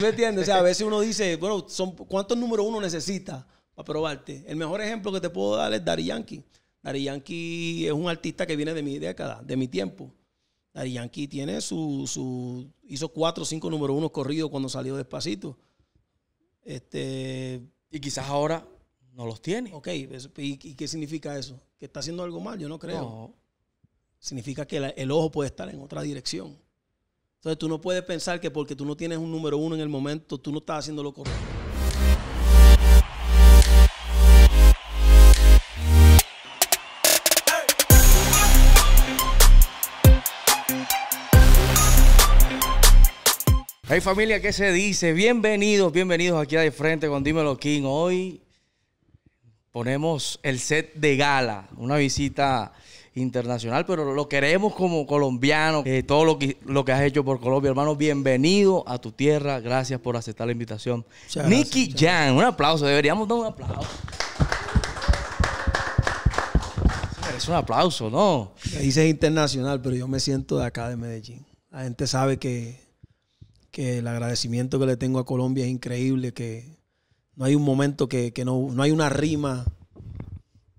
¿Me O sea, a veces uno dice, bueno, ¿cuántos números uno necesita para probarte? El mejor ejemplo que te puedo dar es Dari Yankee. Dari Yankee es un artista que viene de mi década, de mi tiempo. Dari Yankee tiene su, hizo cuatro o cinco números uno corridos cuando salió despacito. Este, y quizás ahora no los tiene. Ok, ¿y, qué significa eso? ¿Que está haciendo algo mal? Yo no creo. No. Significa que el ojo puede estar en otra dirección. Entonces tú no puedes pensar que porque tú no tienes un número uno en el momento, tú no estás haciendo lo correcto. Hey familia, ¿qué se dice? Bienvenidos, bienvenidos aquí a De Frente con Dímelo King. Hoy ponemos el set de gala, una visita internacional, pero lo queremos como colombiano. Eh, todo lo que, lo que has hecho por Colombia, hermano, bienvenido a tu tierra. Gracias por aceptar la invitación. Nicky Jan, un aplauso. Deberíamos dar un aplauso. Es un aplauso, ¿no? Me dices internacional, pero yo me siento de acá, de Medellín. La gente sabe que, que el agradecimiento que le tengo a Colombia es increíble, que no hay un momento que, no, no hay una rima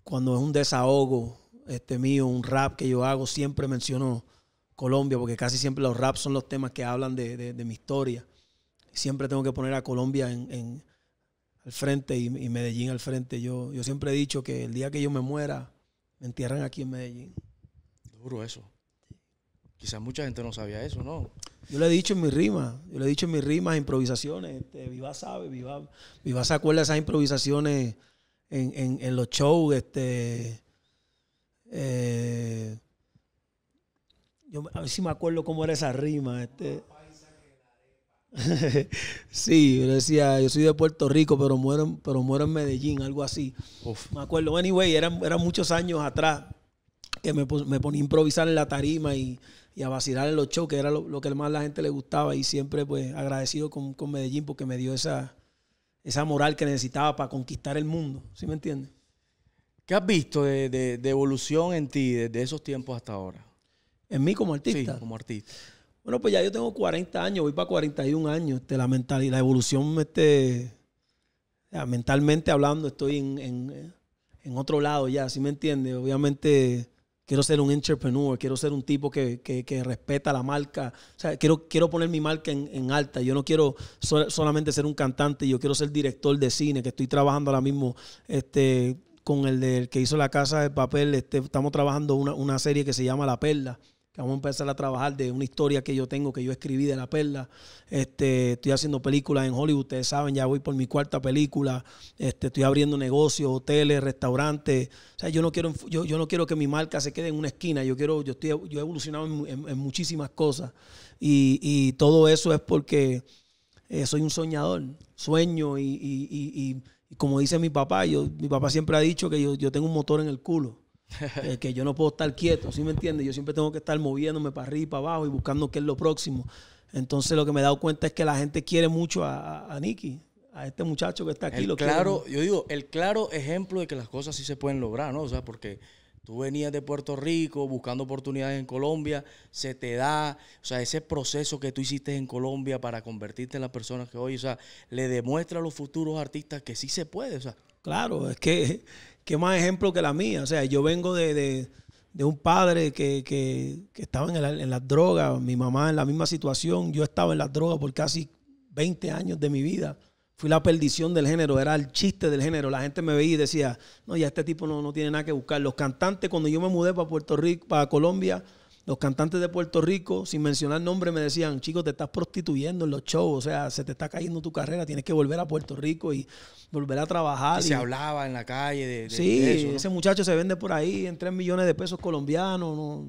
cuando es un desahogo este mío, un rap que yo hago, siempre menciono Colombia, porque casi siempre los raps son los temas que hablan de, de, mi historia. Siempre tengo que poner a Colombia en, al frente y, Medellín al frente. Yo, yo siempre he dicho que el día que yo me muera, me entierran aquí en Medellín. Duro eso. Quizás mucha gente no sabía eso, ¿no? Yo le he dicho en mi rima, yo le he dicho en mis rimas, improvisaciones. Este, viva sabe, Viva, Viva se acuerda de esas improvisaciones en, en los shows. Este, eh, yo a ver si me acuerdo cómo era esa rima. Este. sí, yo decía, yo soy de Puerto Rico, pero muero, pero muero en Medellín, algo así. Me acuerdo, anyway, eran, eran muchos años atrás que me, me, ponía a improvisar en la tarima y, a vacilar en los shows, que era lo, que más la gente le gustaba y siempre pues agradecido con, Medellín porque me dio esa, esa moral que necesitaba para conquistar el mundo, ¿sí me entiendes? ¿Qué has visto de, evolución en ti desde esos tiempos hasta ahora? ¿En mí como artista? Sí, como artista. Bueno, pues ya yo tengo 40 años, voy para 41 años. Este, la la evolución, este, mentalmente hablando, estoy en, otro lado ya, ¿sí me entiendes? Obviamente quiero ser un entrepreneur, quiero ser un tipo que, respeta la marca, o sea, quiero, quiero poner mi marca en, alta, yo no quiero solamente ser un cantante, yo quiero ser director de cine, que estoy trabajando ahora mismo este, con el del que hizo la casa de papel. Este, estamos trabajando una, serie que se llama La Perla, que vamos a empezar a trabajar de una historia que yo tengo, que yo escribí de La Perla. Este, estoy haciendo películas en Hollywood, ustedes saben, ya voy por mi cuarta película. Este, estoy abriendo negocios, hoteles, restaurantes. O sea, yo no quiero, yo, no quiero que mi marca se quede en una esquina. Yo quiero, yo estoy, yo he evolucionado en, muchísimas cosas. Y, todo eso es porque eh, soy un soñador. Sueño y y como dice mi papá, yo, mi papá siempre ha dicho que yo, tengo un motor en el culo. Eh, que yo no puedo estar quieto, ¿sí me entiendes? Yo siempre tengo que estar moviéndome para arriba y para abajo y buscando qué es lo próximo. Entonces lo que me he dado cuenta es que la gente quiere mucho a, a, Nicky, a este muchacho que está aquí. claro, yo digo, el claro ejemplo de que las cosas sí se pueden lograr, ¿no? O sea, porque Tú venías de Puerto Rico buscando oportunidades en Colombia, se te da, o sea, ese proceso que tú hiciste en Colombia para convertirte en la persona que hoy, o sea, le demuestra a los futuros artistas que sí se puede, o sea. Claro, es que, qué más ejemplo que la mía, o sea, yo vengo de, un padre que, estaba en, en las drogas, mi mamá en la misma situación, yo estaba en las drogas por casi 20 años de mi vida fui la perdición del género, era el chiste del género. La gente me veía y decía, no, ya este tipo no, tiene nada que buscar. Los cantantes, cuando yo me mudé para Puerto Rico, para Colombia, los cantantes de Puerto Rico, sin mencionar nombre, me decían, chicos, te estás prostituyendo en los shows, o sea, se te está cayendo tu carrera, tienes que volver a Puerto Rico y volver a trabajar. Y, se hablaba en la calle de, de Sí, ese muchacho se vende por ahí en 3 millones de pesos colombianos, no,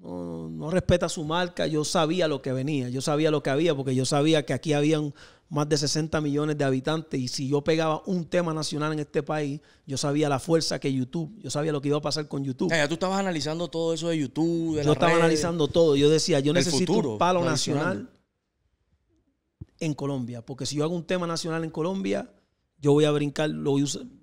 no, no respeta su marca. Yo sabía lo que venía, yo sabía lo que había, porque yo sabía que aquí habían más de 60 millones de habitantes y si yo pegaba un tema nacional en este país, yo sabía la fuerza que YouTube, yo sabía lo que iba a pasar con YouTube. Ya, tú estabas analizando todo eso de YouTube, Yo estaba analizando todo, yo decía, yo necesito un palo nacional, en Colombia, porque si yo hago un tema nacional en Colombia, yo voy a brincar, lo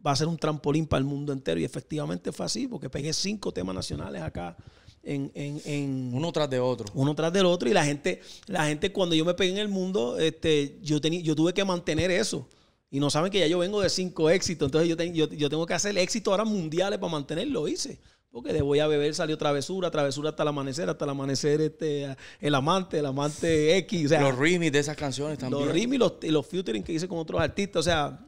va a ser un trampolín para el mundo entero y efectivamente fue así, porque pegué cinco temas nacionales acá en, en, en, uno tras de otro. Uno tras del otro. Y la gente, la gente cuando yo me pegué en el mundo, este, yo, yo tuve que mantener eso. Y no saben que ya yo vengo de cinco éxitos. Entonces yo, yo, tengo que hacer éxitos ahora mundiales para mantenerlo. Hice. Porque de voy a beber salió travesura, travesura hasta el amanecer, hasta el amanecer este, el amante, el amante X. los remix de esas canciones también. Los remix y los, los featuring que hice con otros artistas. O sea,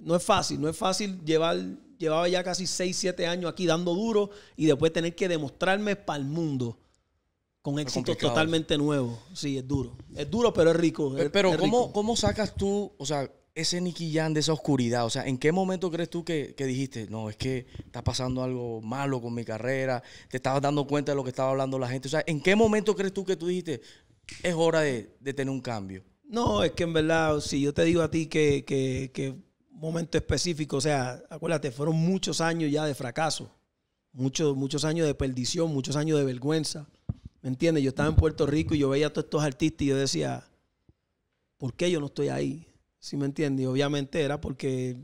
no es fácil, no es fácil llevar llevaba ya casi 6, 7 años aquí dando duro y después tener que demostrarme para el mundo con éxito totalmente nuevo. Sí, es duro. Es duro, pero es rico. pero, ¿cómo, sacas tú, o sea, ese Nicky de esa oscuridad? O sea, ¿en qué momento crees tú que, dijiste, no, es que está pasando algo malo con mi carrera? ¿Te estabas dando cuenta de lo que estaba hablando la gente? O sea, ¿en qué momento crees tú que tú dijiste, es hora de, tener un cambio? No, es que en verdad, si yo te digo a ti que, que momento específico, o sea, acuérdate, fueron muchos años ya de fracaso, muchos, muchos años de perdición, muchos años de vergüenza. ¿Me entiendes? Yo estaba en Puerto Rico y yo veía a todos estos artistas y yo decía, ¿por qué yo no estoy ahí? ¿Sí me entiendes? obviamente era porque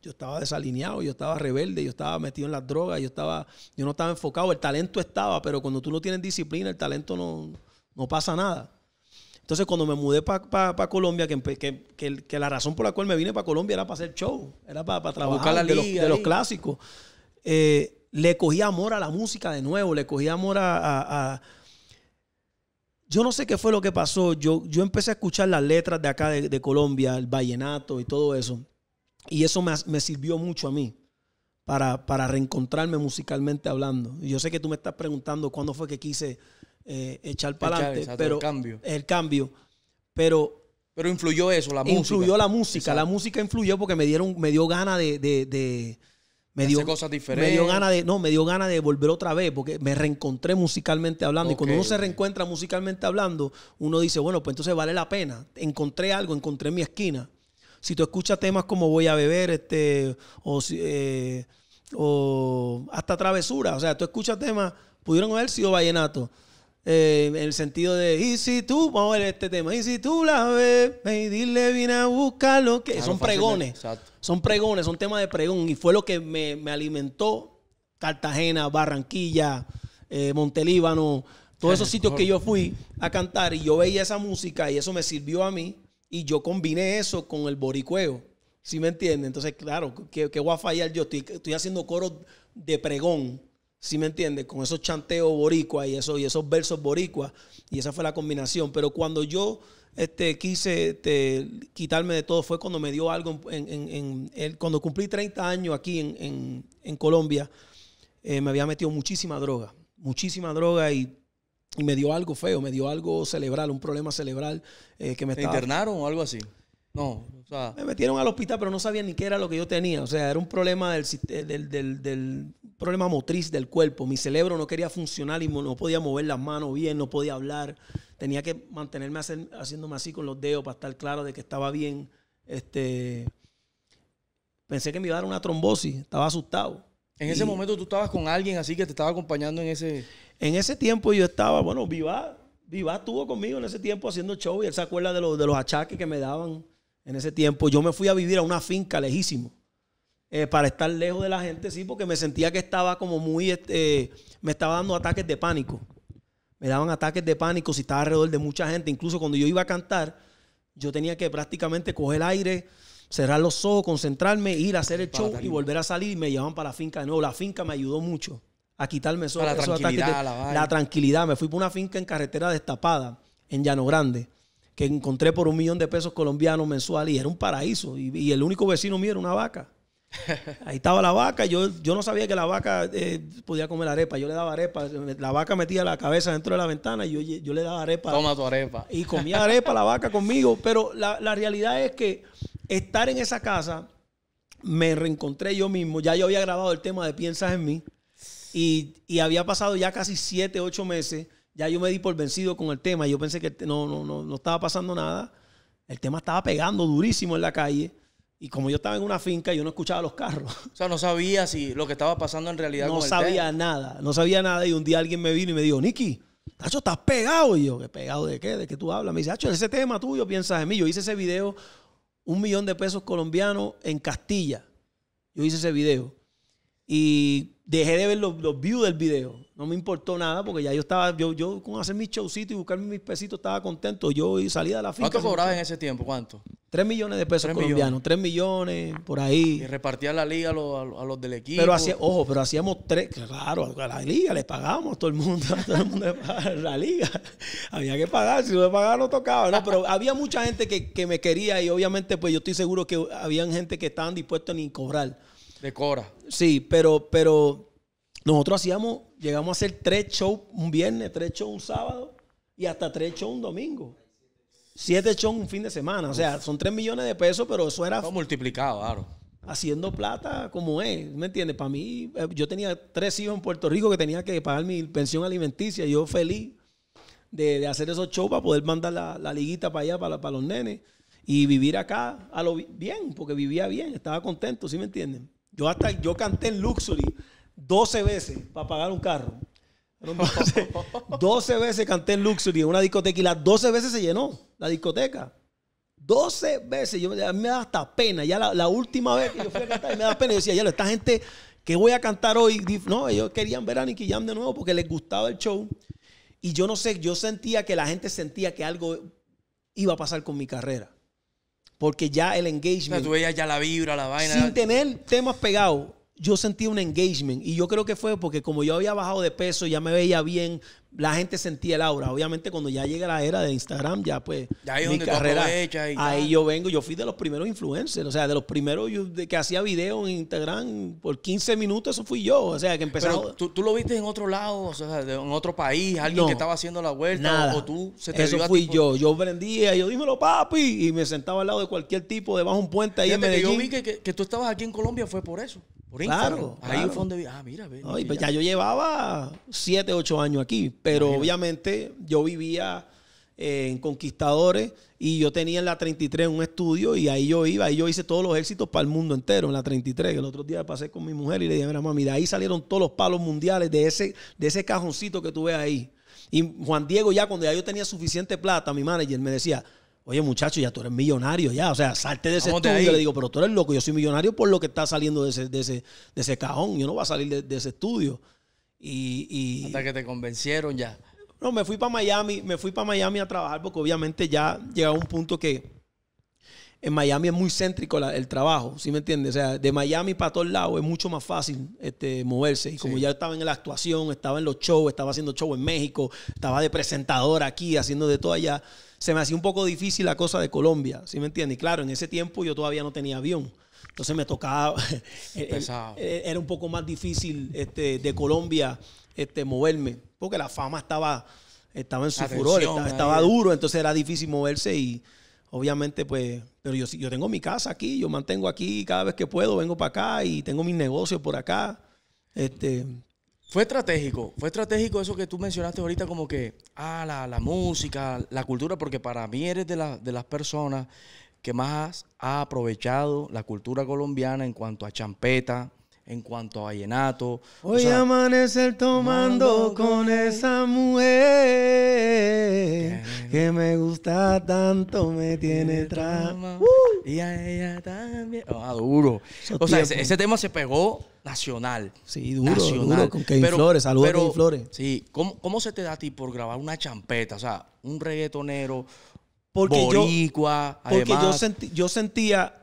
yo estaba desalineado, yo estaba rebelde, yo estaba metido en las drogas, yo estaba, yo no estaba enfocado, el talento estaba, pero cuando tú no tienes disciplina, el talento no, no pasa nada. Entonces, cuando me mudé para Colombia, que, que, la razón por la cual me vine para Colombia era para hacer show, era para, trabajar de, los, clásicos. Eh, le cogí amor a la música de nuevo, le cogí amor a, yo no sé qué fue lo que pasó. Yo, yo empecé a escuchar las letras de acá de, Colombia, el vallenato y todo eso. Y eso me, me sirvió mucho a mí. Para, para, reencontrarme musicalmente hablando. Yo sé que tú me estás preguntando cuándo fue que quise eh, echar para adelante. Pero el cambio. Pero. Pero influyó eso, la música. Influyó la música. La música influyó porque me dieron, me dio gana de. de, me dio, cosas diferentes. Me dio gana de, no, me dio gana de volver otra vez porque me reencontré musicalmente hablando. y cuando uno se reencuentra musicalmente hablando, uno dice, bueno, pues entonces vale la pena. Encontré algo, encontré mi esquina. Si tú escuchas temas como Voy a beber, este, o, eh, o hasta Travesura, o sea, tú escuchas temas, pudieron haber sido vallenato. Eh, en el sentido de, y si tú, vamos a ver este tema, y si tú la ves, y dile, vine a buscar lo que. son pregones. Son pregones, son temas de pregón. Y fue lo que me, alimentó Cartagena, Barranquilla, eh, Montelíbano, todos esos sitios que yo fui a cantar y yo veía esa música y eso me sirvió a mí y yo combiné eso con el boricueo. ¿Sí me entienden? Entonces, claro, ¿qué qué voy a fallar yo. Estoy, estoy haciendo coro de pregón ¿Sí me entiendes? Con esos chanteos boricuas y, eso, y esos versos boricua Y esa fue la combinación. Pero cuando yo este, quise este, quitarme de todo fue cuando me dio algo, en, cuando cumplí 30 años aquí en, Colombia, eh, me había metido muchísima droga, muchísima droga y, me dio algo feo, me dio algo cerebral, un problema cerebral eh, que me ¿Te internaron o algo así? No, o sea... Me metieron al hospital, pero no sabía ni qué era lo que yo tenía. O sea, era un problema del, del, problema motriz del cuerpo. Mi cerebro no quería funcionar y no podía mover las manos bien, no podía hablar. Tenía que mantenerme haciéndome así con los dedos para estar claro de que estaba bien. Este, pensé que me iba a dar una trombosis, estaba asustado. En ese momento tú estabas con alguien así que te estaba acompañando en ese... En ese tiempo yo estaba, bueno, Viva, Viva estuvo conmigo en ese tiempo haciendo show y él se acuerda de, los, de los achaques que me daban en ese tiempo, yo me fui a vivir a una finca lejísimo. Eh, para estar lejos de la gente, sí, porque me sentía que estaba como muy, este, me estaba dando ataques de pánico. Me daban ataques de pánico si estaba alrededor de mucha gente. Incluso cuando yo iba a cantar, yo tenía que prácticamente coger aire, cerrar los ojos, concentrarme, ir a hacer el show y volver a salir. Y me llevaban para la finca de nuevo. La finca me ayudó mucho a quitarme esos, la la, tranquilidad. Me fui por una finca en carretera destapada, en Llano Grande que encontré por un millón de pesos colombianos mensual y era un paraíso. Y, el único vecino mío era una vaca. Ahí estaba la vaca, yo, yo no sabía que la vaca eh, podía comer arepa, yo le daba arepa, la vaca metía la cabeza dentro de la ventana y yo, le daba arepa. Toma tu arepa. Y comía arepa la vaca conmigo, pero la, realidad es que estar en esa casa, me reencontré yo mismo, ya yo había grabado el tema de Piensas en mí y, y había pasado ya casi siete, ocho meses ya yo me di por vencido con el tema. Yo pensé que no, no, no, estaba pasando nada. El tema estaba pegando durísimo en la calle. Y como yo estaba en una finca, yo no escuchaba los carros. O sea, no sabía si lo que estaba pasando en realidad. No con el sabía nada, no sabía nada. Y un día alguien me vino y me dijo, Nicky, Tacho, estás pegado. Y yo, ¿qué pegado de qué? ¿De qué tú hablas? Me dice, Tacho, ese tema tuyo piensas en mí. Yo hice ese video, un millón de pesos colombianos en Castilla. Yo hice ese video. Y dejé de ver los, views del video. No me importó nada porque ya yo estaba, yo, yo con hacer mis showcitos y buscar mis pesitos estaba contento. Yo salía de la finca. ¿Cuánto cobraba en ese tiempo? ¿Cuánto? Tres millones de pesos colombianos. Tres millones, por ahí. Y repartía la liga a los, del equipo. Pero hacía, ojo, pero hacíamos tres, claro, a la liga le pagamos, todo el mundo, todo el mundo le la liga. Había que pagar, si no le pagaba no tocaba, ¿no? Pero había mucha gente que, que me quería y obviamente pues yo estoy seguro que habían gente que estaban dispuestos a ni cobrar de Cora. Sí, pero, pero nosotros hacíamos, llegamos a hacer tres shows un viernes, tres shows un sábado y hasta tres shows un domingo. Siete shows un fin de semana. O sea, son tres millones de pesos, pero eso era. multiplicado, claro. Haciendo plata como es, ¿me entiendes? Para mí, eh, yo tenía tres hijos en Puerto Rico que tenía que pagar mi pensión alimenticia. Yo feliz de, de hacer esos shows para poder mandar la, liguita para allá, para, para los nenes y vivir acá a lo bien, porque vivía bien, estaba contento, ¿sí me entienden? Yo hasta yo canté en Luxury 12 veces para pagar un carro. 12, veces canté en Luxury en una discoteca y las 12 veces se llenó la discoteca. 12 veces. Yo, me da hasta pena. Ya la, última vez que yo fui a cantar, me da pena. Yo decía, ya esta gente que voy a cantar hoy. No, ellos querían ver a Nicky Jam de nuevo porque les gustaba el show. Y yo no sé, yo sentía que la gente sentía que algo iba a pasar con mi carrera porque ya el engagement. O sea, tú ya la vibra, la vaina. Sin tener temas pegados, yo sentí un engagement y yo creo que fue porque como yo había bajado de peso, ya me veía bien, la gente sentía el aura. Obviamente cuando ya llega la era de Instagram, ya pues ya mi donde carrera, ahí yo vengo, yo fui de los primeros influencers, o sea, de los primeros de que hacía video en Instagram por 15 minutos, eso fui yo, o sea, que empezó tú, lo viste en otro lado, o sea, en otro país, alguien que estaba haciendo la vuelta O, tú Eso fui yo, yo vendía, yo dímelo papi y me sentaba al lado de cualquier tipo debajo de un puente ahí en Medellín. yo vi que tú estabas aquí en Colombia fue por eso claro, Ahí claro. fondo ah, mira, pues ya. yo llevaba 7, 8 años aquí, pero obviamente yo vivía eh, en Conquistadores y yo tenía en la 33 un estudio y ahí yo iba, ahí yo hice todos los éxitos para el mundo entero en la 33. El otro día pasé con mi mujer y le dije, mira, mami, de ahí salieron todos los palos mundiales de ese, de ese cajoncito que tú ves ahí. Y Juan Diego ya cuando ya yo tenía suficiente plata, mi manager me decía, Oye, muchacho, ya tú eres millonario, ya. O sea, salte de ese estudio. le digo, pero tú eres loco, yo soy millonario por lo que está saliendo de ese, ese, cajón. Yo no voy a salir de, ese estudio. Y, Hasta que te convencieron ya. No, me fui para Miami, me fui para Miami a trabajar porque obviamente ya llegaba un punto que en Miami es muy céntrico el trabajo, ¿sí me entiendes? O sea, de Miami para todos lados es mucho más fácil este, moverse. Y como ya estaba en la actuación, estaba en los shows, estaba haciendo shows en México, estaba de presentador aquí, haciendo de todo allá se me hacía un poco difícil la cosa de Colombia, ¿sí me entiendes? Y claro, en ese tiempo yo todavía no tenía avión. Entonces me tocaba, eh, era un poco más difícil este, de Colombia este, moverme, porque la fama estaba, estaba en su furor, estaba, duro, entonces era difícil moverse y obviamente pues, pero yo, yo tengo mi casa aquí, yo mantengo aquí cada vez que puedo, vengo para acá y tengo mis negocios por acá. Este, fue estratégico, fue estratégico eso que tú mencionaste ahorita como que, ah, la, la música, la cultura, porque para mí eres de, las, de las personas que más ha aprovechado la cultura colombiana en cuanto a champeta, en cuanto a vallenato. Hoy a amanecer tomando con esa mujer que, me gusta tanto, me tiene trama. ¡Uh! y a ella también. Ah, duro. o sea, ese, tema se pegó nacional. Sí, duro, nacional. con Kevin Flores. Saludos a Flores. Sí, ¿cómo, se te da a ti por grabar una champeta? O sea, un reggaetonero, porque yo, Porque yo, yo sentía,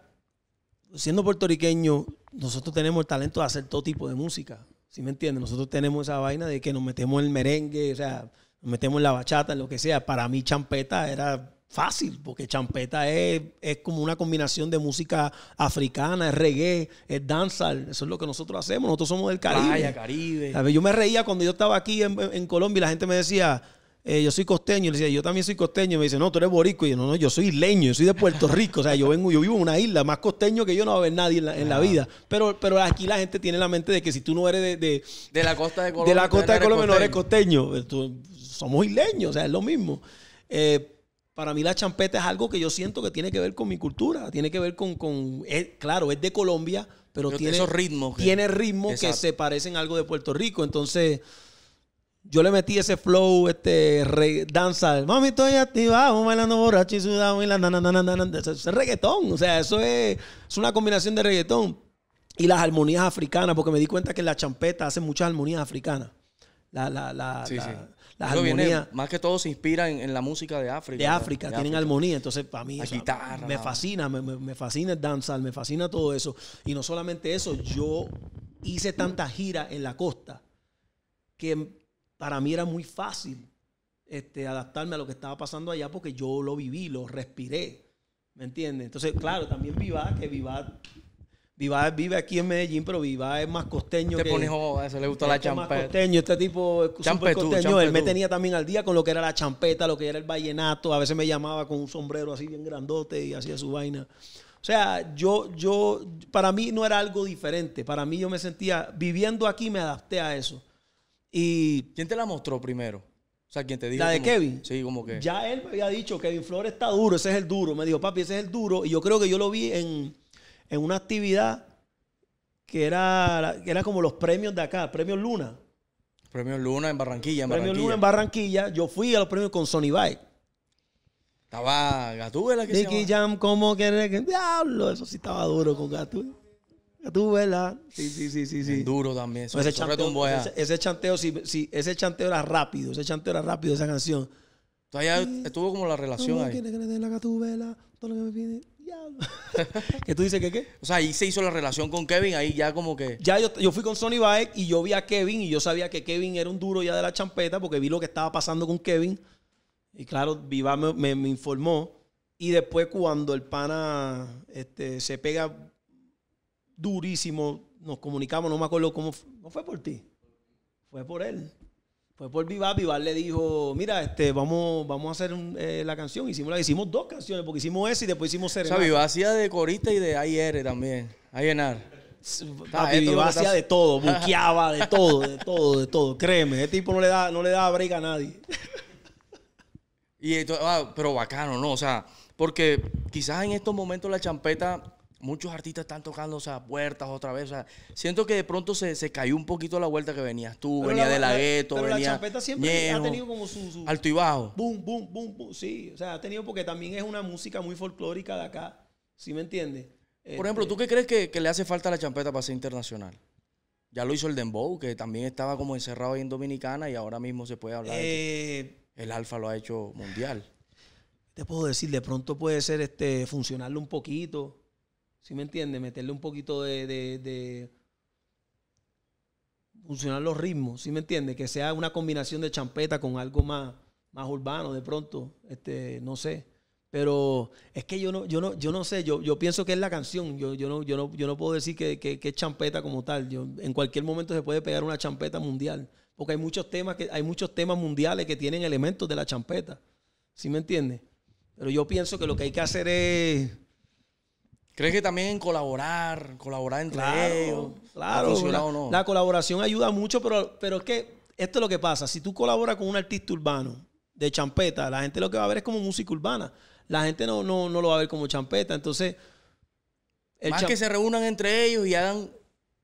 siendo puertorriqueño, nosotros tenemos el talento de hacer todo tipo de música. ¿Sí me entiendes? Nosotros tenemos esa vaina de que nos metemos el merengue, o sea, nos metemos la bachata, lo que sea. Para mí, champeta era fácil, porque champeta es, como una combinación de música africana, es reggae, es danza. Eso es lo que nosotros hacemos. Nosotros somos del Caribe. Vaya, Caribe. Yo me reía cuando yo estaba aquí en, en Colombia y la gente me decía eh, yo soy costeño. Y le decía, yo también soy costeño. me dice, no, tú eres borico. Y yo, no, no, yo soy leño, yo soy de Puerto Rico. O sea, yo vengo, yo vivo en una isla, más costeño que yo no va a haber nadie en la, vida. Pero, pero aquí la gente tiene la mente de que si tú no eres de... De, la costa de Colombia. De la costa de Colombia no eres costeño. Pues, somos isleños, o sea, es lo mismo. Eh, para mí la champeta es algo que yo siento que tiene que ver con mi cultura, tiene que ver con, con claro, es de Colombia, pero, tiene ritmos, tiene que se parecen a algo de Puerto Rico, entonces yo le metí ese flow, este danza, mami, estoy activado, bailando borracho sudado, la es reggaetón, o sea, eso es, una combinación de reggaetón y las armonías africanas, porque me di cuenta que la champeta hace muchas armonías africanas. La, la, Las armonías. más que todo se inspira en, la música de África. De África, tienen armonía. Entonces, para mí, me fascina, me, fascina el danzar, me fascina todo eso. Y no solamente eso, yo hice tantas gira en la costa que para mí era muy fácil este, adaptarme a lo que estaba pasando allá porque yo lo viví, lo respiré. ¿Me entiendes? Entonces, claro, también Viva, que Viva, Viva vive aquí en Medellín, pero Viva es más costeño. Te pones a eso, le gustó la champeta. Más costeño, este tipo es costeño. Él me tenía también al día con lo que era la champeta, lo que era el vallenato. A veces me llamaba con un sombrero así bien grandote y hacía su vaina. O sea, yo, yo, para mí no era algo diferente. Para mí yo me sentía, viviendo aquí me adapté a eso. ¿Y quién te la mostró primero? O sea, ¿quién te dijo? La de Kevin. Sí, como que. Ya él me había dicho, Kevin Flores está duro, ese es el duro. Me dijo, papi, ese es el duro. Y yo creo que yo lo vi en, una actividad que era, que era como los premios de acá, premio Luna. Premio Luna en Barranquilla. En premios Luna en Barranquilla. Yo fui a los premios con Sony Bike. Estaba Gatú, la que Nicky Jam, como que... Diablo, eso sí estaba duro con Gatú. Tú, Sí, sí, sí, sí. sí. Duro también. Eso, ese, chanteo, ese, chanteo, ese chanteo era rápido. Ese chanteo era rápido, esa canción. Allá estuvo como la relación ahí. que la todo lo que me pide. ¿Qué tú dices que qué? O sea, ahí se hizo la relación con Kevin, ahí ya como que. Ya yo, yo fui con Sony Bike y yo vi a Kevin y yo sabía que Kevin era un duro ya de la champeta porque vi lo que estaba pasando con Kevin. Y claro, Viva me, me, me informó. Y después cuando el pana este, se pega durísimo. Nos comunicamos, no me acuerdo cómo. No fue por ti, fue por él. Fue por Vivar. Vivar le dijo: Mira, este, vamos, vamos a hacer eh, la canción. Hicimos, la, hicimos dos canciones, porque hicimos esa y después hicimos Serenata. O sea, Vivar hacía de Corita y de ayer también. Ayenar. Vivar hacía de todo, buqueaba, de todo, de todo, de todo. Créeme, ese tipo no le da, no le da briga a nadie. y esto, ah, pero bacano, ¿no? O sea, porque quizás en estos momentos la champeta muchos artistas están tocando esas puertas otra vez. O sea, siento que de pronto se, cayó un poquito la vuelta que venías tú, venía de la gueto, venía. La champeta siempre ha tenido como su, Alto y bajo. Boom, boom, boom, boom. Sí, o sea, ha tenido porque también es una música muy folclórica de acá. ¿Sí me entiendes? Por ejemplo, ¿tú qué este crees que, le hace falta a la champeta para ser internacional? Ya lo hizo el Dembow, que también estaba como encerrado ahí en Dominicana y ahora mismo se puede hablar. Eh, el Alfa lo ha hecho mundial. Te puedo decir, de pronto puede ser este, funcionarlo un poquito ¿sí me entiendes? Meterle un poquito de, funcionar los ritmos, ¿sí me entiendes? Que sea una combinación de champeta con algo más, más urbano de pronto, este, no sé. Pero es que yo no, yo no, yo no sé, yo, yo pienso que es la canción. Yo, yo, no, yo, yo no puedo decir que, es champeta como tal. Yo, en cualquier momento se puede pegar una champeta mundial. Porque hay muchos temas que, hay muchos temas mundiales que tienen elementos de la champeta. ¿Sí me entiendes? Pero yo pienso que lo que hay que hacer es ¿Crees que también colaborar, colaborar entre ellos? Claro, la, colaboración ayuda mucho, pero, pero es que esto es lo que pasa. Si tú colaboras con un artista urbano de champeta, la gente lo que va a ver es como música urbana. La gente no, no, no lo va a ver como champeta. Entonces. Más que se reúnan entre ellos y hagan.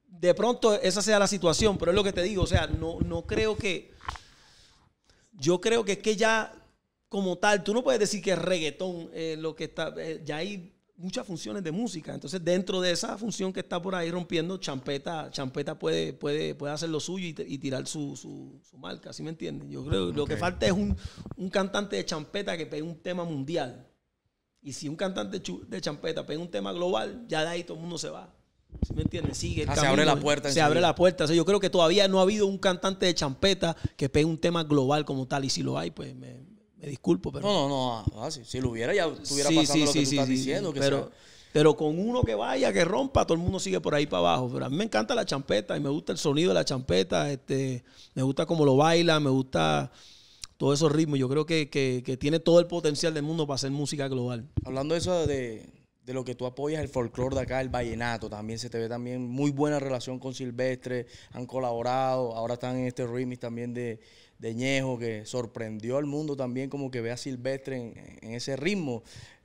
De pronto, esa sea la situación, pero es lo que te digo. O sea, no, no creo que. Yo creo que es que ya, como tal, tú no puedes decir que es reggaetón eh, lo que está. Eh, ya hay muchas funciones de música. Entonces, dentro de esa función que está por ahí rompiendo, Champeta, Champeta puede, puede, puede hacer lo suyo y, tirar su, su, marca, ¿sí me entienden? Yo creo que lo que falta es un, cantante de Champeta que pegue un tema mundial. Y si un cantante de Champeta pegue un tema global, ya de ahí todo el mundo se va. ¿Sí me entiendes? Sigue ah, se abre la puerta. Se abre la puerta. yo creo que todavía no ha habido un cantante de Champeta que pegue un tema global como tal. Y si lo hay, pues me, me disculpo, pero. No, no, no. Ah, ah, si lo hubiera, ya estuviera pasando lo que tú estás diciendo. pero, pero con uno que vaya, que rompa, todo el mundo sigue por ahí para abajo. Pero a mí me encanta la champeta y me gusta el sonido de la champeta. Este, me gusta cómo lo baila, me gusta todos esos ritmos. Yo creo que, tiene todo el potencial del mundo para hacer música global. Hablando de eso de, lo que tú apoyas, el folclore de acá, el vallenato, también se te ve también muy buena relación con Silvestre, han colaborado, ahora están en este remix también de, de Ñejo, que sorprendió al mundo también como que ve a Silvestre en, ese ritmo.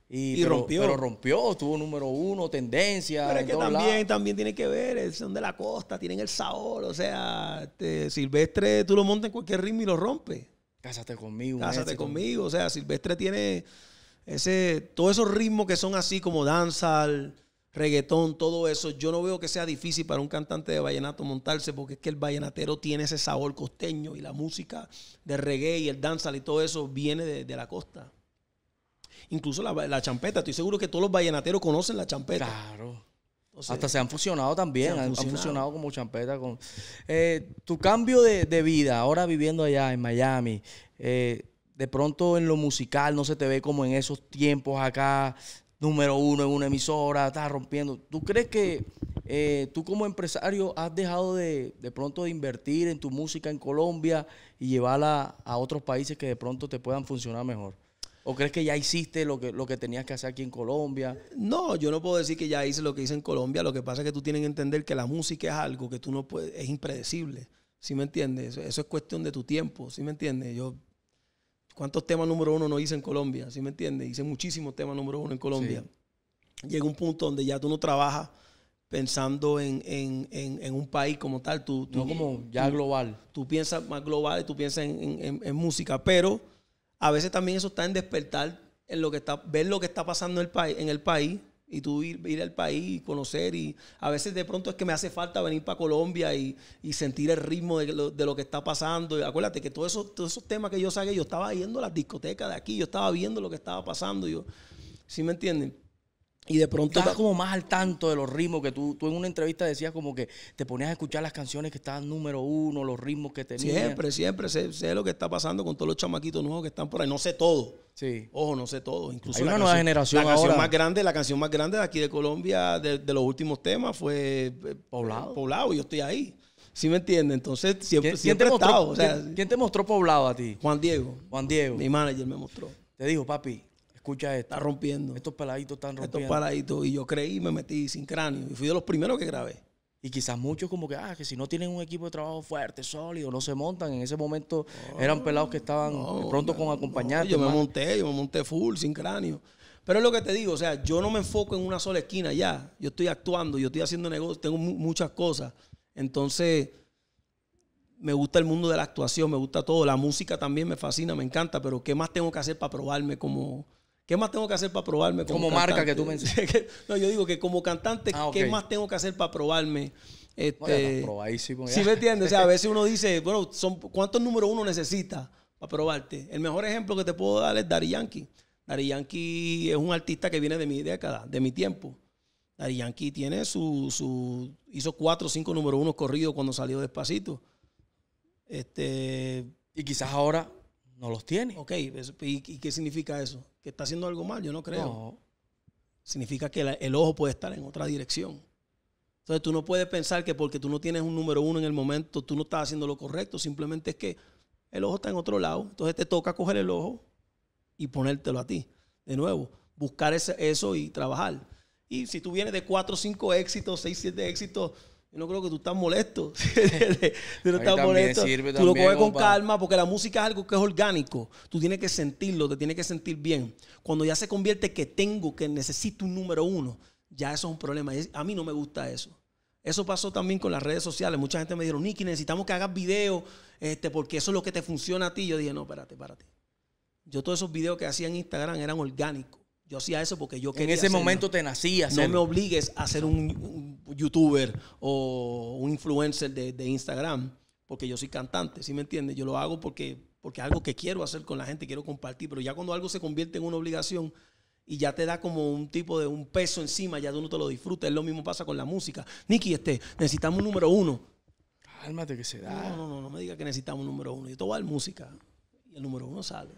Y, rompió. Pero rompió, tuvo número uno, tendencia. Pero es que también, también tiene que ver, son de la costa, tienen el sabor. O sea, este, Silvestre, tú lo montas en cualquier ritmo y lo rompes. Cásate conmigo. Cásate conmigo. O sea, Silvestre tiene ese, todos esos ritmos que son así como danza reggaetón, todo eso, yo no veo que sea difícil para un cantante de vallenato montarse porque es que el vallenatero tiene ese sabor costeño y la música de reggae y el danza y todo eso viene de, la costa. Incluso la, la, champeta, estoy seguro que todos los vallenateros conocen la champeta. Claro. Hasta se han fusionado también, han, han, fusionado. como champeta. Con... Eh, tu cambio de, vida, ahora viviendo allá en Miami, eh, de pronto en lo musical no se te ve como en esos tiempos acá, número uno en una emisora, estás rompiendo. ¿Tú crees que eh, tú como empresario has dejado de, pronto de invertir en tu música en Colombia y llevarla a otros países que de pronto te puedan funcionar mejor? ¿O crees que ya hiciste lo que, lo que tenías que hacer aquí en Colombia? No, yo no puedo decir que ya hice lo que hice en Colombia. Lo que pasa es que tú tienes que entender que la música es algo que tú no puedes, es impredecible. ¿Sí me entiendes? eso es cuestión de tu tiempo. ¿Sí me entiendes? Yo ¿Cuántos temas número uno no hice en Colombia? ¿Sí me entiendes? Hice muchísimos temas número uno en Colombia. Llega un punto donde ya tú no trabajas pensando en, un país como tal. Tú, no como ya global. Tú piensas más global y tú piensas en, música. Pero a veces también eso está en despertar, en lo que está, ver lo que está pasando el, país en el país y tú ir, ir, al país y conocer. Y a veces de pronto es que me hace falta venir para Colombia y, sentir el ritmo de lo, de lo, que está pasando. acuérdate que todos esos, todos esos temas que yo saqué, yo estaba yendo a las discotecas de aquí, yo estaba viendo lo que estaba pasando. Yo, ¿Sí me entienden? Y de pronto estás como más al tanto de los ritmos que tú, tú en una entrevista decías como que te ponías a escuchar las canciones que estaban número uno, los ritmos que tenías. Siempre, siempre sé, lo que está pasando con todos los chamaquitos nuevos que están por ahí. No sé todo. Sí. Ojo, no sé todo. Incluso Hay una nueva generación. La canción más grande, la canción más grande de aquí de Colombia, de, los últimos temas, fue eh, Poblado. Poblado, yo estoy ahí. ¿Sí me entiendes? Entonces, siempre, siempre te mostró, estado, ¿Quién te mostró Poblado a ti? Juan Diego. Juan Diego. Mi manager me mostró. Te dijo, papi, escucha esto. Está rompiendo. Estos peladitos están rompiendo. Estos peladitos. Y yo creí, me metí sin cráneo. Y fui de los primeros que grabé. Y quizás muchos como que, ah, que si no tienen un equipo de trabajo fuerte, sólido, no se montan. En ese momento oh, eran pelados que estaban pronto con acompañarte. yo me monté, yo me monté full, sin cráneo. Pero es lo que te digo, o sea, yo no me enfoco en una sola esquina ya. Yo estoy actuando, yo estoy haciendo negocios, tengo muchas cosas. Entonces, me gusta el mundo de la actuación, me gusta todo. La música también me fascina, me encanta, pero ¿qué más tengo que hacer para probarme como ¿Qué más tengo que hacer para probarme como, marca que tú mencionas? no, yo digo que como cantante, ah, ¿qué más tengo que hacer para probarme? Este, no, Sí, me entiendes. o sea, a veces uno dice, bueno, son, ¿cuántos números uno necesita para probarte? El mejor ejemplo que te puedo dar es Dari Yankee. Dari Yankee es un artista que viene de mi década, de mi tiempo. Dari Yankee tiene su, hizo cuatro o cinco números uno corridos cuando salió despacito. Este, y quizás ahora no los tiene. Ok, ¿y qué significa eso? que está haciendo algo mal, yo no creo. Significa que el ojo puede estar en otra dirección. Entonces tú no puedes pensar que porque tú no tienes un número uno en el momento, tú no estás haciendo lo correcto. Simplemente es que el ojo está en otro lado. Entonces te toca coger el ojo y ponértelo a ti. De nuevo, buscar ese, eso y trabajar. Y si tú vienes de cuatro cinco éxitos, seis siete éxitos, yo no creo que tú estás molesto. tú no estás molesto. tú lo coges con calma porque la música es algo que es orgánico. Tú tienes que sentirlo, te tienes que sentir bien. Cuando ya se convierte que tengo, que necesito un número uno, ya eso es un problema. A mí no me gusta eso. Eso pasó también con las redes sociales. Mucha gente me dijo, Nicky, necesitamos que hagas videos este, porque eso es lo que te funciona a ti. Yo dije, no, espérate, espérate. Yo todos esos videos que hacía en Instagram eran orgánicos. Yo hacía eso porque yo quería. En ese momento te nacía. No me obligues a ser un, youtuber o un influencer de, Instagram, porque yo soy cantante, ¿sí me entiendes? Yo lo hago porque, porque algo que quiero hacer con la gente, quiero compartir, pero ya cuando algo se convierte en una obligación, y ya te da como un tipo de un peso encima, ya tú no te lo disfrutas. Es lo mismo pasa con la música. Nicky, este, necesitamos un número uno. Cálmate que se da. No, no, no, no me digas que necesitamos un número uno. Yo te voy a dar música. Y el número uno sale.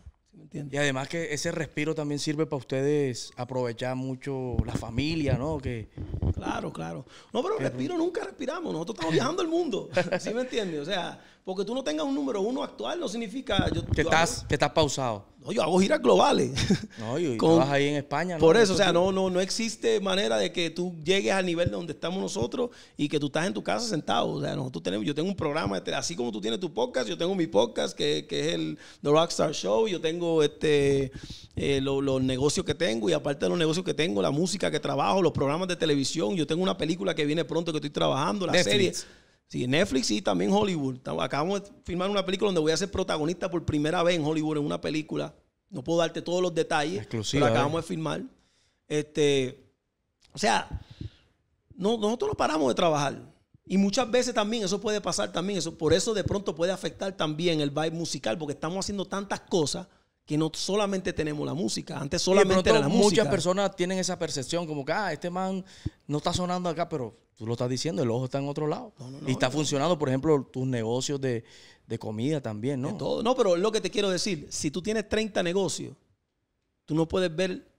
Y además que ese respiro también sirve para ustedes aprovechar mucho la familia, ¿no? Que, claro, claro. No, pero respiro nunca respiramos. Nosotros estamos viajando el mundo. ¿Sí me entiendes? O sea, porque tú no tengas un número uno actual no significa... que, estás, que pausado. No, yo hago giras globales. No, y vas ahí en España. Por eso, o sea, no, no, no existe manera de que tú llegues al nivel de donde estamos nosotros y que tú estás en tu casa sentado. O sea, nosotros tenemos, yo tengo un programa, este, así como tú tienes tu podcast, yo tengo mi podcast, que, es el The Rockstar Show, yo tengo este eh, los negocios que tengo y aparte de los negocios que tengo, la música que trabajo, los programas de televisión, yo tengo una película que viene pronto que estoy trabajando, la serie. Sí, Netflix y también Hollywood. Acabamos de filmar una película donde voy a ser protagonista por primera vez en Hollywood en una película. No puedo darte todos los detalles, pero ¿eh? acabamos de filmar. Este, o sea, no, nosotros no paramos de trabajar. Y muchas veces también eso puede pasar también. Eso, por eso de pronto puede afectar también el vibe musical, porque estamos haciendo tantas cosas que no solamente tenemos la música, antes solamente era la música. Muchas personas tienen esa percepción como que, ah, este man no está sonando acá, pero tú lo estás diciendo, el ojo está en otro lado. y está funcionando, por ejemplo, tus negocios de, comida también, ¿no? todo. No, pero lo que te quiero decir, si tú tienes 30 negocios, tú no puedes ver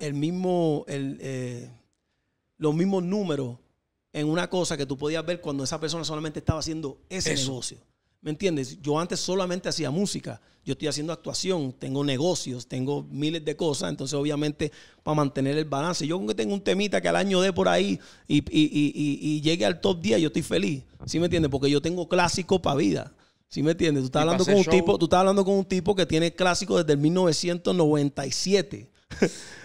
el mismo, eh, los mismos números en una cosa que tú podías ver cuando esa persona solamente estaba haciendo ese negocio. ¿Me entiendes? Yo antes solamente hacía música. Yo estoy haciendo actuación, tengo negocios, tengo miles de cosas. Entonces, obviamente, para mantener el balance. Yo con que tengo un temita que al año dé por ahí y, llegue al top 10, yo estoy feliz. ¿Sí me entiendes? Porque yo tengo clásico para vida. ¿Sí me entiendes? Tú estás, hablando con un tipo, tú estás hablando con un tipo que tiene clásico desde el 1997.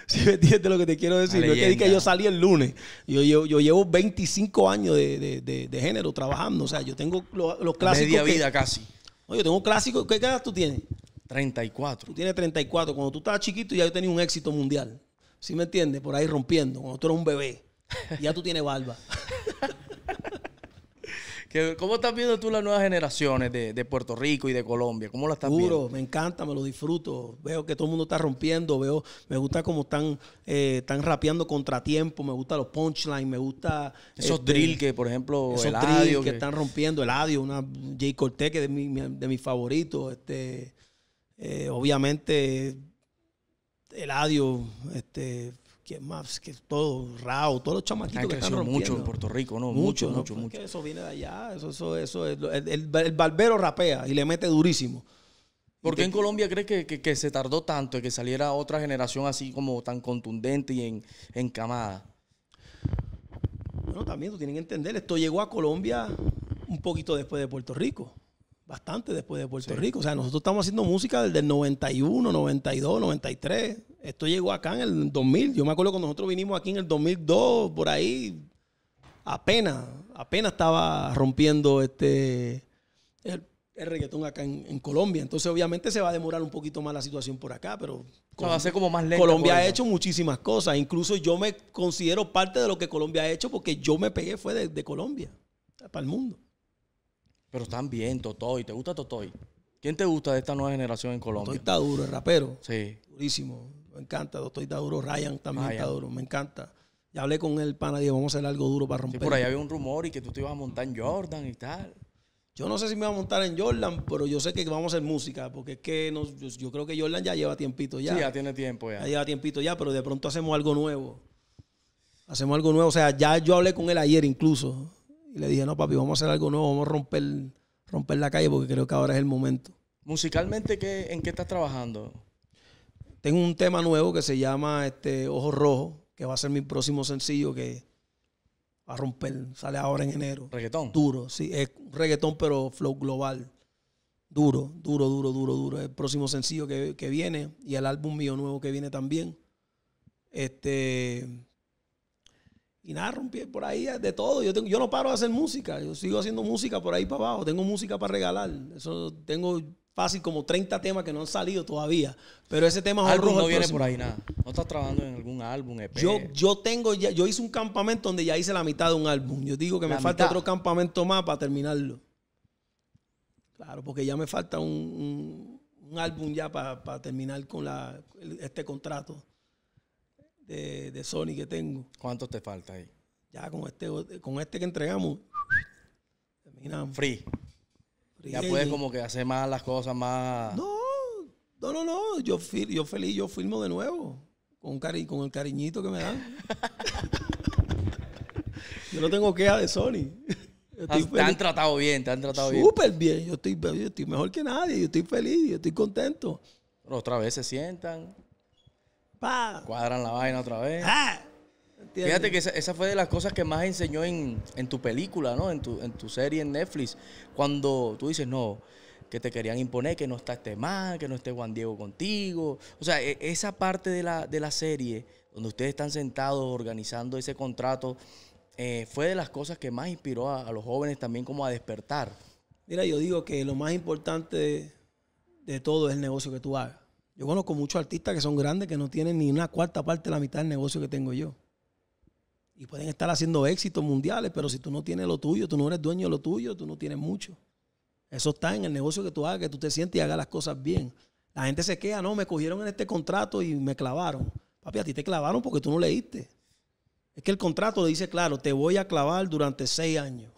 Si me entiendes lo que te quiero decir, que, yo salí el lunes. Yo, llevo 25 años de, género trabajando. O sea, yo tengo los, clásicos. Media vida casi. Oye, tengo clásicos. ¿Qué edad tú tienes? 34. Tú tienes 34. Cuando tú estabas chiquito ya yo tenía un éxito mundial. ¿Sí me entiendes? Por ahí rompiendo. Cuando tú eras un bebé. Ya tú tienes barba. ¿Cómo estás viendo tú las nuevas generaciones de, Puerto Rico y de Colombia? ¿Cómo las estás viendo? viendo? me encanta, me lo disfruto. Veo que todo el mundo está rompiendo, veo, me gusta cómo están, eh, están rapeando contratiempo, me gusta los punchlines, me gusta... Esos este, drill que, por ejemplo, esos que, están rompiendo, el adio, una J. Cortez, que es de, mi, de mis favoritos. Este, eh, obviamente, el adio, este que más que todo Rao, todos los chamaquitos que están mucho en Puerto Rico, ¿no? Mucho, mucho, mucho. Pues eso viene de allá, eso, el, barbero rapea y le mete durísimo. ¿Por qué en Colombia crees que, se tardó tanto en que saliera otra generación así como tan contundente y en, camada? Bueno, también tú tienes que entender, esto llegó a Colombia un poquito después de Puerto Rico bastante después de Puerto Rico. O sea, nosotros estamos haciendo música desde el 91, 92, 93. Esto llegó acá en el 2000. Yo me acuerdo cuando nosotros vinimos aquí en el 2002, por ahí, apenas, apenas estaba rompiendo este el, reggaetón acá en, Colombia. Entonces, obviamente, se va a demorar un poquito más la situación por acá, pero... Colombia ha hecho muchísimas cosas. Incluso yo me considero parte de lo que Colombia ha hecho porque yo me pegué fue de Colombia, para el mundo. Pero están bien, Totoy. ¿Te gusta Totoy? ¿Quién te gusta de esta nueva generación en Colombia? Totoy está duro, el rapero. Sí. Durísimo. Me encanta, Totoy está duro. Ryan también está duro. Me encanta. Ya hablé con él, pana, dije, vamos a hacer algo duro para romper. Sí, por ahí había un rumor y que tú te ibas a montar en Jordan y tal. Yo no sé si me voy a montar en Jordan, pero yo sé que vamos a hacer música, porque es que yo, yo, creo que Jordan ya lleva tiempito ya. Sí, ya tiene tiempo ya. Ya lleva tiempito ya, pero de pronto hacemos algo nuevo. Hacemos algo nuevo. O sea, ya yo hablé con él ayer incluso. Y le dije, no, papi, vamos a hacer algo nuevo, vamos a romper, romper la calle porque creo que ahora es el momento. Musicalmente, ¿qué, ¿en qué estás trabajando? Tengo un tema nuevo que se llama este, Ojo Rojo, que va a ser mi próximo sencillo que va a romper. Sale ahora en enero. ¿Reggaetón? Duro, sí. Es reggaetón, pero flow global. Duro, duro, duro, duro, duro. El próximo sencillo que, que viene y el álbum mío nuevo que viene también. Este y nada, rompí por ahí de todo. Yo, tengo, yo no paro de hacer música. Yo sigo haciendo música por ahí para abajo. Tengo música para regalar. Eso tengo fácil como 30 temas que no han salido todavía. Pero ese tema es no viene por ahí nada. No estás trabajando en algún álbum, EP. Yo, yo tengo ya, yo hice un campamento donde ya hice la mitad de un álbum. Yo digo que me falta otro campamento más para terminarlo. Claro, porque ya me falta un, álbum ya para, terminar con la, este contrato de, Sony que tengo. ¿Cuántos te falta ahí? Ya con este, con este que entregamos, terminamos. Free. ya puedes como que hacer más las cosas más. No, no, no, no. Yo, yo feliz, yo firmo de nuevo. Con, cari con el cariñito que me dan. yo no tengo queja de Sony. Ah, te han tratado bien, te han tratado bien. Súper bien. Yo estoy, yo estoy mejor que nadie. Yo estoy feliz, yo estoy contento. Pero otra vez se sientan. Cuadran la vaina otra vez. Ah, Fíjate que esa, fue de las cosas que más enseñó en, tu película, ¿no? En tu, serie en Netflix. Cuando tú dices, no, que te querían imponer, que no está este man, que no esté Juan Diego contigo. O sea, e, esa parte de la, serie donde ustedes están sentados organizando ese contrato, eh, fue de las cosas que más inspiró a, los jóvenes también como a despertar. Mira, yo digo que lo más importante de todo es el negocio que tú hagas. Yo conozco muchos artistas que son grandes que no tienen ni una cuarta parte de la mitad del negocio que tengo yo. Y pueden estar haciendo éxitos mundiales, pero si tú no tienes lo tuyo, tú no eres dueño de lo tuyo, tú no tienes mucho. Eso está en el negocio que tú hagas, que tú te sientes y hagas las cosas bien. La gente se queja, no, me cogieron en este contrato y me clavaron. Papi, a ti te clavaron porque tú no leíste. Es que el contrato dice, claro, te voy a clavar durante seis años.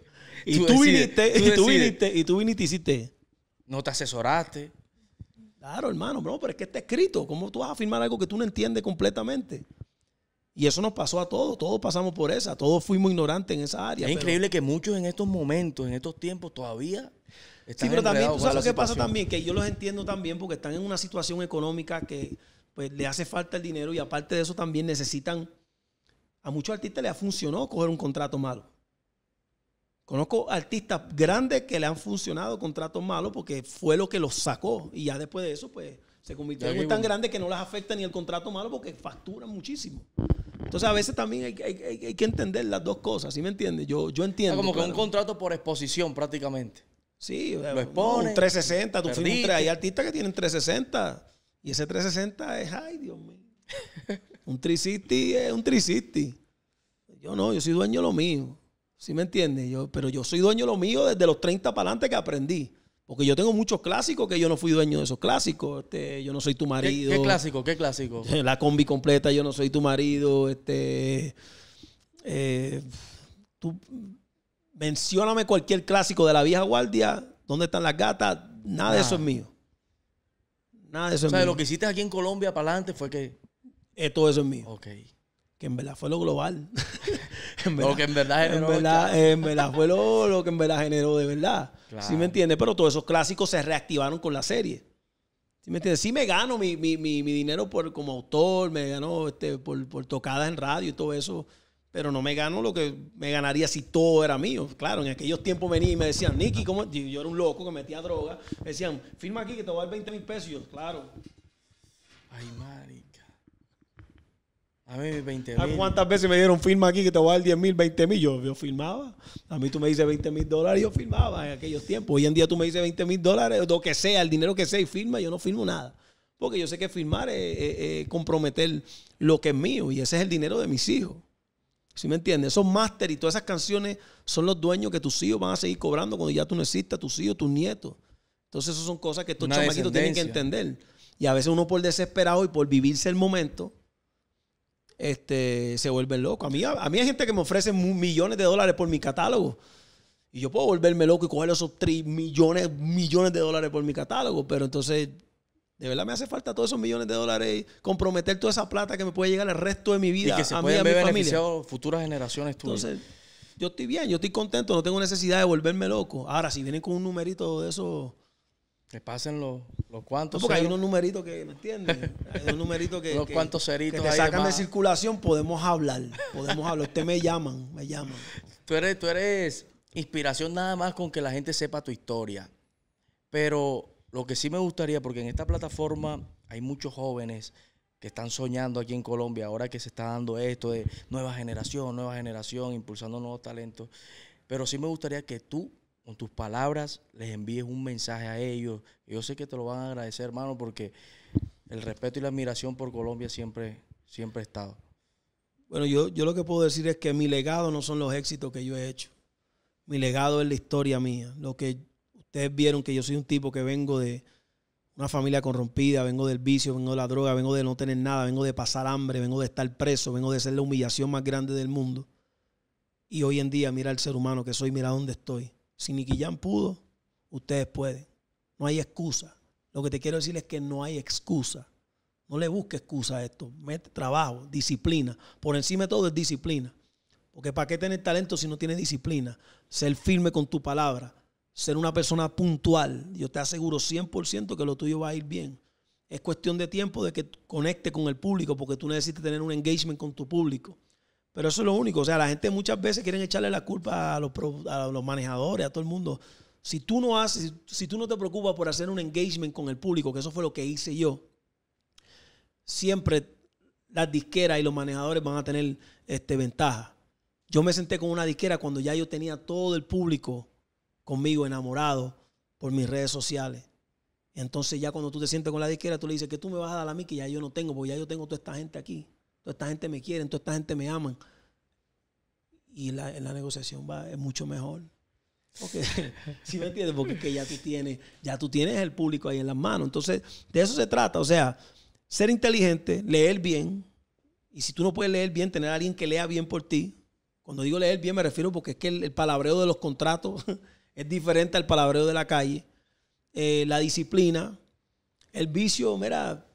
y, tú, viniste, y tú, viniste, y tú viniste, y hiciste. No te asesoraste. Claro, hermano, pero es que está escrito. ¿Cómo tú vas a afirmar algo que tú no entiendes completamente? Y eso nos pasó a todos, todos pasamos por esa, todos fuimos ignorantes en esa área. Es increíble que muchos en estos momentos, en estos tiempos, todavía están Sí, pero también, ¿tú sabes lo que pasa también? Que yo los entiendo también porque están en una situación económica que pues le hace falta el dinero y aparte de eso también necesitan, a muchos artistas les funcionó coger un contrato malo. Conozco artistas grandes que le han funcionado contratos malos porque fue lo que los sacó. Y ya después de eso, pues se convirtieron en tan grande que no les afecta ni el contrato malo porque facturan muchísimo. Entonces, a veces también hay, que entender las dos cosas, ¿sí me entiendes? Yo, yo entiendo. como que un contrato por exposición prácticamente. Sí, lo eh, un 360, tú hay artistas que tienen 360 y ese 360 es, ay, Dios mío. un 360 es un 360. Yo no, yo soy dueño de lo mío. ¿Sí me entiendes? Yo, pero yo soy dueño de lo mío desde los 30 para adelante que aprendí. Porque yo tengo muchos clásicos que yo no fui dueño de esos clásicos. Este, yo no soy tu marido. ¿Qué, clásico? ¿Qué clásico? La combi completa, yo no soy tu marido. Este, eh, tú, mencióname cualquier clásico de la vieja guardia. ¿Dónde están las gatas? Nada de eso es mío. Nada de eso o sea, lo que hiciste aquí en Colombia para adelante fue que... Eh, todo eso es mío. Ok que en verdad fue lo global. lo que en verdad generó. En verdad, fue lo, que en verdad generó de verdad. ¿Sí me entiendes? Pero todos esos clásicos se reactivaron con la serie. ¿Sí me entiendes? Sí me gano mi, dinero por, como autor, me gano este, por, por, tocadas en radio y todo eso, pero no me gano lo que me ganaría si todo era mío. Claro, en aquellos tiempos venía y me decían, Nicky, Yo era un loco que metía droga. Me decían, firma aquí que te voy a dar 20 mil pesos. Y yo, claro. Ay, Mari. A mí 20 mil. ¿Cuántas veces me dieron firma aquí que te voy a dar 10 mil, 20 mil? Yo, yo firmaba. A mí tú me dices 20 mil dólares, yo firmaba en aquellos tiempos. Hoy en día tú me dices 20 mil dólares, lo que sea, el dinero que sea, y firma, yo no firmo nada. Porque yo sé que firmar es, comprometer lo que es mío y ese es el dinero de mis hijos. ¿Sí me entiendes? Esos máster y todas esas canciones son los dueños que tus hijos van a seguir cobrando cuando ya tú no existas, tus hijos, tus nietos. Entonces, esas son cosas que estos tienen que entender. Y a veces uno por desesperado y por vivirse el momento, este, se vuelven locos. A mí, a, mí hay gente que me ofrece millones de dólares por mi catálogo. Y yo puedo volverme loco y coger esos 3 millones, millones de dólares por mi catálogo. Pero entonces, de verdad me hace falta todos esos millones de dólares y comprometer toda esa plata que me puede llegar el resto de mi vida. a mí, a mi familia. futuras generaciones Entonces, yo estoy bien, yo estoy contento, no tengo necesidad de volverme loco. Ahora, si vienen con un numerito de esos que pasen los, cuantos. No, porque hay unos numeritos que, ¿me entiendes? Hay unos numeritos que. los cuantos ceritos. Que te sacan de circulación, podemos hablar. Podemos hablar. Ustedes me llaman, me llaman. Tú eres, tú eres inspiración nada más con que la gente sepa tu historia. Pero lo que sí me gustaría, porque en esta plataforma hay muchos jóvenes que están soñando aquí en Colombia, ahora que se está dando esto de nueva generación, nueva generación, impulsando nuevos talentos. Pero sí me gustaría que tú con tus palabras les envíes un mensaje a ellos. Yo sé que te lo van a agradecer, hermano, porque el respeto y la admiración por Colombia siempre, siempre ha estado. Bueno, yo, yo lo que puedo decir es que mi legado no son los éxitos que yo he hecho. Mi legado es la historia mía. Lo que ustedes vieron que yo soy un tipo que vengo de una familia corrompida, vengo del vicio, vengo de la droga, vengo de no tener nada, vengo de pasar hambre, vengo de estar preso, vengo de ser la humillación más grande del mundo. Y hoy en día mira al ser humano que soy, mira dónde estoy si Nicky Jam pudo, ustedes pueden. No hay excusa. Lo que te quiero decir es que no hay excusa. No le busques excusa a esto. Mete trabajo, disciplina. Por encima de todo es disciplina. Porque ¿para qué tener talento si no tienes disciplina? Ser firme con tu palabra. Ser una persona puntual. Yo te aseguro 100% que lo tuyo va a ir bien. Es cuestión de tiempo de que conecte con el público porque tú necesitas tener un engagement con tu público. Pero eso es lo único. O sea, la gente muchas veces quieren echarle la culpa a los, a los manejadores, a todo el mundo. Si tú no haces, si tú no te preocupas por hacer un engagement con el público, que eso fue lo que hice yo, siempre las disqueras y los manejadores van a tener este, ventaja. Yo me senté con una disquera cuando ya yo tenía todo el público conmigo enamorado por mis redes sociales. Entonces ya cuando tú te sientes con la disquera, tú le dices que tú me vas a dar a mí que ya yo no tengo, porque ya yo tengo toda esta gente aquí toda esta gente me quiere, toda esta gente me ama. Y la, la negociación va, es mucho mejor. Porque, ¿sí me entiendes? Porque ya tú tienes, ya tú tienes el público ahí en las manos. Entonces, de eso se trata. O sea, ser inteligente, leer bien. Y si tú no puedes leer bien, tener a alguien que lea bien por ti. Cuando digo leer bien, me refiero porque es que el, palabreo de los contratos es diferente al palabreo de la calle. Eh, la disciplina. El vicio, mira,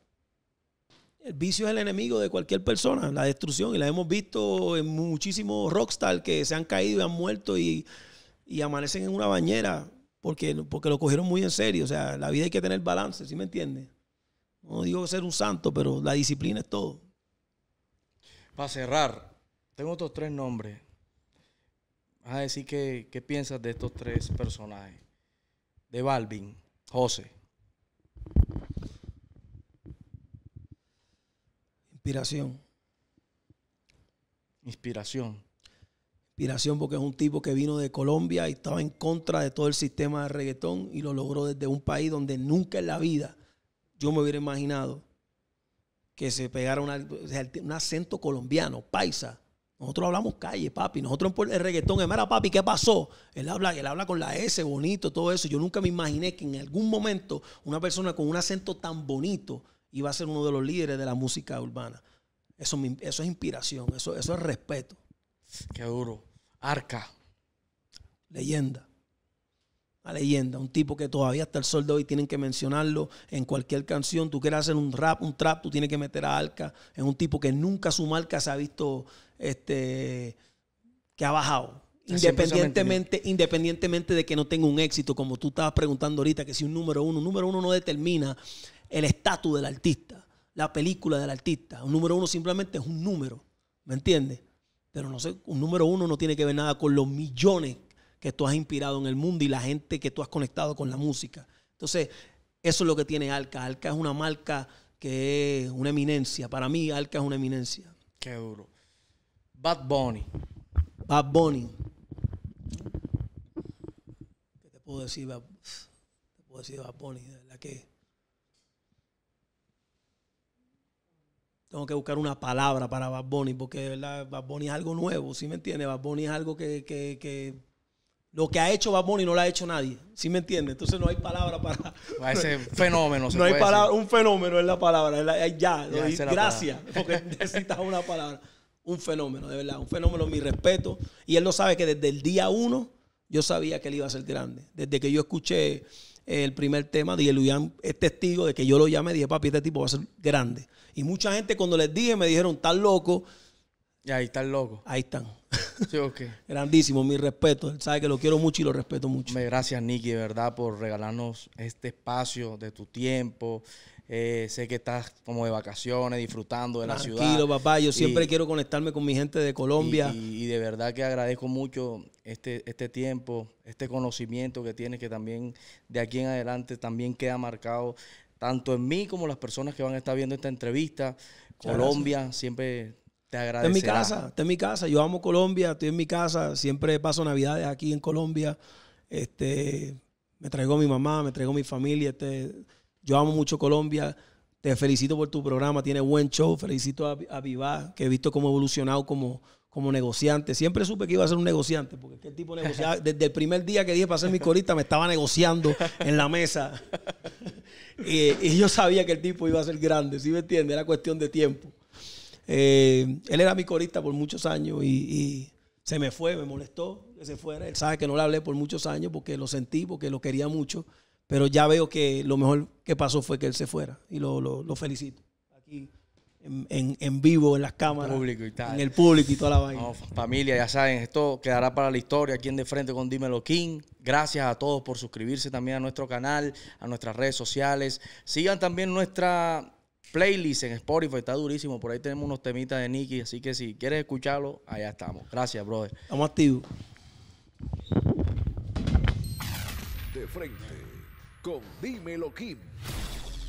el vicio es el enemigo de cualquier persona, la destrucción. Y la hemos visto en muchísimos rockstar que se han caído y han muerto y, amanecen en una bañera porque, porque lo cogieron muy en serio. O sea, la vida hay que tener balance, ¿sí me entiendes? No digo ser un santo, pero la disciplina es todo. Para cerrar, tengo otros tres nombres. Vas a decir qué, qué piensas de estos tres personajes. De Balvin, José Inspiración. Inspiración. Inspiración porque es un tipo que vino de Colombia y estaba en contra de todo el sistema de reggaetón y lo logró desde un país donde nunca en la vida yo me hubiera imaginado que se pegara un acento colombiano, paisa. Nosotros hablamos calle, papi. Nosotros en el reggaetón, es papi, ¿qué pasó? Él habla, él habla con la S, bonito, todo eso. Yo nunca me imaginé que en algún momento una persona con un acento tan bonito y va a ser uno de los líderes de la música urbana. Eso, es inspiración, eso, es respeto. Qué duro. Arca. Leyenda. Una leyenda. Un tipo que todavía hasta el sol de hoy tienen que mencionarlo en cualquier canción. Tú quieres hacer un rap, un trap, tú tienes que meter a Arca. Es un tipo que nunca su marca se ha visto este, que ha bajado. Independientemente, independientemente de que no tenga un éxito, como tú estabas preguntando ahorita, que si un número uno, un número uno no determina el estatus del artista, la película del artista. Un número uno simplemente es un número, ¿me entiendes? Pero no sé, un número uno no tiene que ver nada con los millones que tú has inspirado en el mundo y la gente que tú has conectado con la música. Entonces, eso es lo que tiene Alca. Alca es una marca que es una eminencia. Para mí, Alca es una eminencia. Qué duro. Bad Bunny. Bad Bunny. ¿Qué te puedo decir? Bad, te puedo decir Bad Bunny, ¿La que tengo que buscar una palabra para Bad Bunny, porque de verdad Bad Bunny es algo nuevo, ¿sí me entiendes? Bad Bunny es algo que, lo que ha hecho Bad Bunny no lo ha hecho nadie, ¿sí me entiendes? Entonces no hay palabra para... A ese fenómeno. Se no hay palabra, un fenómeno es la palabra, ya, gracias, porque necesitas una palabra. Un fenómeno, de verdad, un fenómeno, mi respeto. Y él lo sabe que desde el día uno yo sabía que él iba a ser grande. Desde que yo escuché el primer tema, de Luyan es testigo de que yo lo llame y dije, papi, este tipo va a ser grande. Y mucha gente cuando les dije me dijeron, tan loco. Y ahí están locos. Ahí están. Sí, Grandísimo, mi respeto. Él sabe que lo quiero mucho y lo respeto mucho. Gracias, Nicky, de verdad, por regalarnos este espacio de tu tiempo, eh, sé que estás como de vacaciones, disfrutando de la ciudad. Tranquilo, papá. Yo siempre quiero conectarme con mi gente de Colombia. Y, de verdad que agradezco mucho este, este tiempo, este conocimiento que tienes, que también de aquí en adelante también queda marcado tanto en mí como las personas que van a estar viendo esta entrevista. Colombia siempre te agradece. en mi casa, está en mi casa. Yo amo Colombia, estoy en mi casa. Siempre paso Navidades aquí en Colombia. Este, me traigo a mi mamá, me traigo a mi familia. Este yo amo mucho Colombia. Te felicito por tu programa, tiene buen show. Felicito a, a Vivá, que he visto cómo ha evolucionado como, como negociante. Siempre supe que iba a ser un negociante, porque el este tipo negociaba. Desde el primer día que dije para ser mi corista, me estaba negociando en la mesa. y, yo sabía que el tipo iba a ser grande, ¿sí me entiendes? Era cuestión de tiempo. Eh, él era mi corista por muchos años y, y, se me fue, me molestó que se fuera. Él sabe que no le hablé por muchos años porque lo sentí, porque lo quería mucho. Pero ya veo que lo mejor que pasó fue que él se fuera y lo, felicito. Aquí en, vivo, en las cámaras. Público y tal. En el público y toda la vaina. familia, ya saben, esto quedará para la historia aquí en De Frente con Dímelo King. Gracias a todos por suscribirse también a nuestro canal, a nuestras redes sociales. Sigan también nuestra playlist en Spotify, está durísimo. Por ahí tenemos unos temitas de Nicky, así que si quieres escucharlo, allá estamos. Gracias, brother. Estamos activos. De Frente. Dímelo Kim.